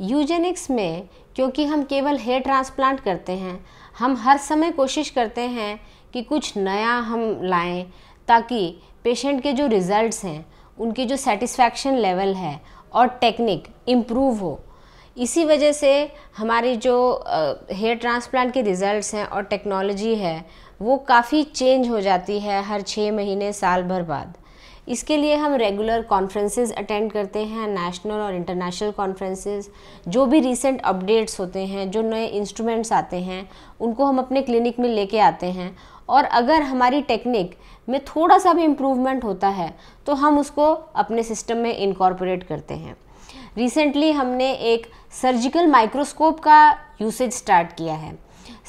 यूजेनिक्स में क्योंकि हम केवल हेयर ट्रांसप्लांट करते हैं हम हर समय कोशिश करते हैं कि कुछ नया हम लाएं ताकि पेशेंट के जो रिज़ल्ट्स हैं उनकी जो सेटिस्फैक्शन लेवल है और टेक्निक इम्प्रूव हो इसी वजह से हमारी जो हेयर ट्रांसप्लांट के रिज़ल्ट्स हैं और टेक्नोलॉजी है वो काफ़ी चेंज हो जाती है हर छः महीने साल भर बाद इसके लिए हम रेगुलर कॉन्फ्रेंसेस अटेंड करते हैं नेशनल और इंटरनेशनल कॉन्फ्रेंसेस जो भी रीसेंट अपडेट्स होते हैं जो नए इंस्ट्रूमेंट्स आते हैं उनको हम अपने क्लिनिक में लेके आते हैं और अगर हमारी टेक्निक में थोड़ा सा भी इम्प्रूवमेंट होता है तो हम उसको अपने सिस्टम में इनकॉर्पोरेट करते हैं रिसेंटली हमने एक सर्जिकल माइक्रोस्कोप का यूसेज स्टार्ट किया है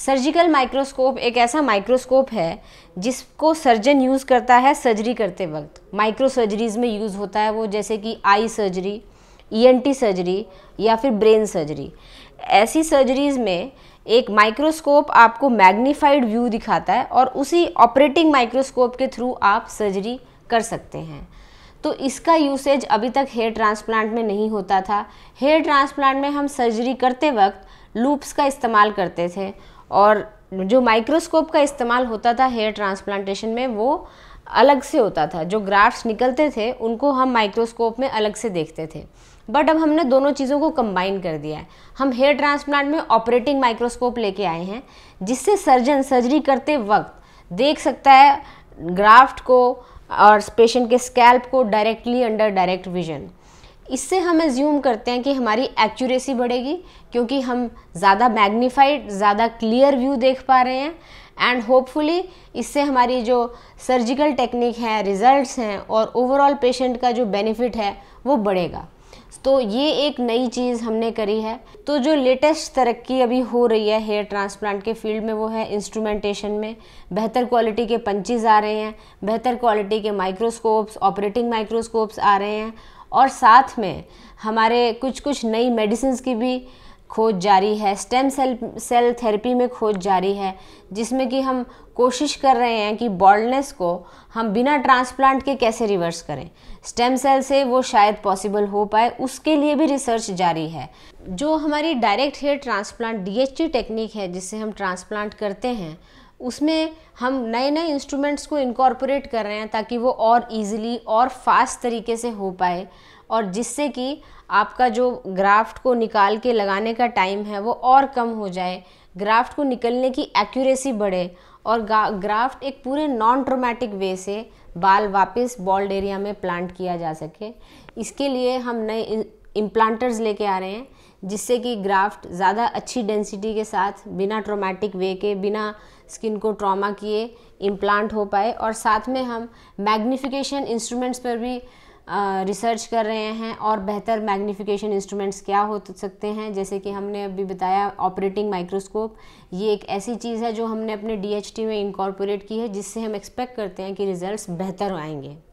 सर्जिकल माइक्रोस्कोप एक ऐसा माइक्रोस्कोप है जिसको सर्जन यूज़ करता है सर्जरी करते वक्त माइक्रो सर्जरीज़ में यूज़ होता है वो जैसे कि eye surgery ENT e surgery या फिर ब्रेन सर्जरी ऐसी सर्जरीज़ में एक माइक्रोस्कोप आपको मैग्नीफाइड व्यू दिखाता है और उसी ऑपरेटिंग माइक्रोस्कोप के थ्रू आप सर्जरी कर सकते हैं तो इसका यूसेज अभी तक हेयर ट्रांसप्लांट में नहीं होता था हेयर ट्रांसप्लांट में हम सर्जरी करते वक्त लूप्स का इस्तेमाल करते थे और जो माइक्रोस्कोप का इस्तेमाल होता था हेयर ट्रांसप्लांटेशन में वो अलग से होता था जो ग्राफ्ट निकलते थे उनको हम माइक्रोस्कोप में अलग से देखते थे बट अब हमने दोनों चीज़ों को कंबाइन कर दिया है हम हेयर ट्रांसप्लांट में ऑपरेटिंग माइक्रोस्कोप लेके आए हैं जिससे सर्जन सर्जरी करते वक्त देख सकता है ग्राफ्ट को और पेशेंट के स्कैल्प को डायरेक्टली अंडर डायरेक्ट विजन इससे हम एज्यूम करते हैं कि हमारी एक्यूरेसी बढ़ेगी क्योंकि हम ज़्यादा मैग्नीफाइड ज़्यादा क्लियर व्यू देख पा रहे हैं एंड होपफुली इससे हमारी जो सर्जिकल टेक्निक है रिजल्ट्स हैं और ओवरऑल पेशेंट का जो बेनिफिट है वो बढ़ेगा तो ये एक नई चीज़ हमने करी है तो जो लेटेस्ट तरक्की अभी हो रही है हेयर ट्रांसप्लांट के फील्ड में वो है इंस्ट्रूमेंटेशन में बेहतर क्वालिटी के पंचेज आ रहे हैं बेहतर क्वालिटी के माइक्रोस्कोप्स ऑपरेटिंग माइक्रोस्कोप्स आ रहे हैं और साथ में हमारे कुछ कुछ नई मेडिसिन की भी खोज जारी है स्टेम सेल सेल थेरेपी में खोज जारी है जिसमें कि हम कोशिश कर रहे हैं कि बॉल्डनेस को हम बिना ट्रांसप्लांट के कैसे रिवर्स करें स्टेम सेल से वो शायद पॉसिबल हो पाए उसके लिए भी रिसर्च जारी है जो हमारी direct hair transplant DHT technique है जिससे हम ट्रांसप्लांट करते हैं उसमें हम नए नए इंस्ट्रूमेंट्स को इनकॉर्पोरेट कर रहे हैं ताकि वो और इजीली और फास्ट तरीके से हो पाए और जिससे कि आपका जो ग्राफ्ट को निकाल के लगाने का टाइम है वो और कम हो जाए ग्राफ्ट को निकलने की एक्यूरेसी बढ़े और ग्राफ्ट एक पूरे नॉन ट्रोमेटिक वे से बाल वापस बॉल्ड एरिया में प्लांट किया जा सके इसके लिए हम नए इम्प्लांटर्स लेके आ रहे हैं जिससे कि ग्राफ्ट ज़्यादा अच्छी डेंसिटी के साथ बिना ट्रोमेटिक वे के बिना स्किन को ट्रॉमा किए इम्प्लांट हो पाए और साथ में हम मैग्नीफिकेशन इंस्ट्रूमेंट्स पर भी रिसर्च कर रहे हैं और बेहतर मैग्नीफिकेशन इंस्ट्रूमेंट्स क्या हो तो सकते हैं जैसे कि हमने अभी बताया ऑपरेटिंग माइक्रोस्कोप ये एक ऐसी चीज़ है जो हमने अपने डी में इंकॉर्पोरेट की है जिससे हम एक्सपेक्ट करते हैं कि रिज़ल्ट बेहतर आएंगे